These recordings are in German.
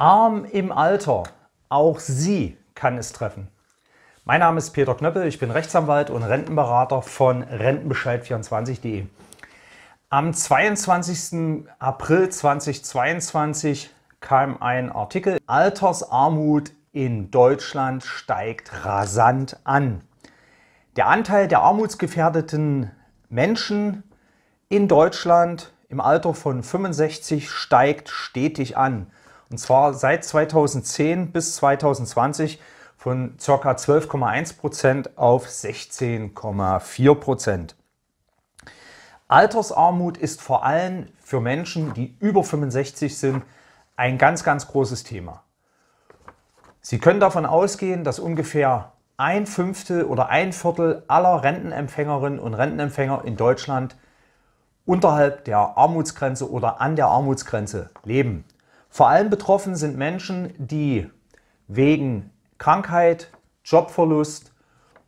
Arm im Alter. Auch Sie kann es treffen. Mein Name ist Peter Knöppel, ich bin Rechtsanwalt und Rentenberater von Rentenbescheid24.de. Am 22. April 2022 kam ein Artikel, Altersarmut in Deutschland steigt rasant an. Der Anteil der armutsgefährdeten Menschen in Deutschland im Alter von 65 steigt stetig an. Und zwar seit 2010 bis 2020 von ca. 12,1% auf 16,4%. Altersarmut ist vor allem für Menschen, die über 65 sind, ein ganz, ganz großes Thema. Sie können davon ausgehen, dass ungefähr ein Fünftel oder ein Viertel aller Rentenempfängerinnen und Rentenempfänger in Deutschland unterhalb der Armutsgrenze oder an der Armutsgrenze leben. Vor allem betroffen sind Menschen, die wegen Krankheit, Jobverlust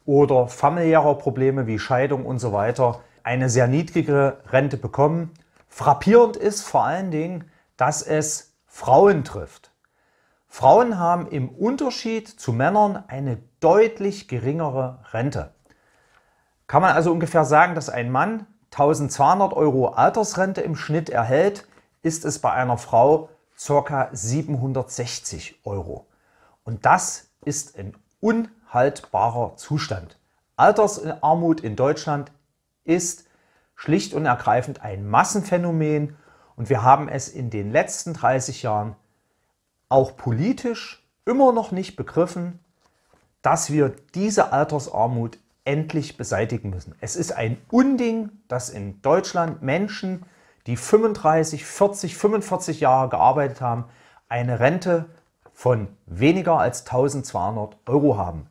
oder familiärer Probleme wie Scheidung und so weiter eine sehr niedrigere Rente bekommen. Frappierend ist vor allen Dingen, dass es Frauen trifft. Frauen haben im Unterschied zu Männern eine deutlich geringere Rente. Kann man also ungefähr sagen, dass ein Mann 1200 Euro Altersrente im Schnitt erhält, ist es bei einer Frau ca. 760 Euro. Und das ist ein unhaltbarer Zustand. Altersarmut in Deutschland ist schlicht und ergreifend ein Massenphänomen und wir haben es in den letzten 30 Jahren auch politisch immer noch nicht begriffen, dass wir diese Altersarmut endlich beseitigen müssen. Es ist ein Unding, dass in Deutschland Menschen die 35, 40, 45 Jahre gearbeitet haben, eine Rente von weniger als 1200 Euro haben.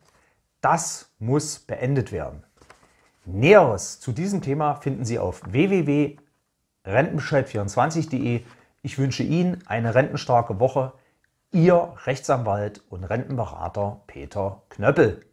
Das muss beendet werden. Näheres zu diesem Thema finden Sie auf www.rentenbescheid24.de. Ich wünsche Ihnen eine rentenstarke Woche. Ihr Rechtsanwalt und Rentenberater Peter Knöppel.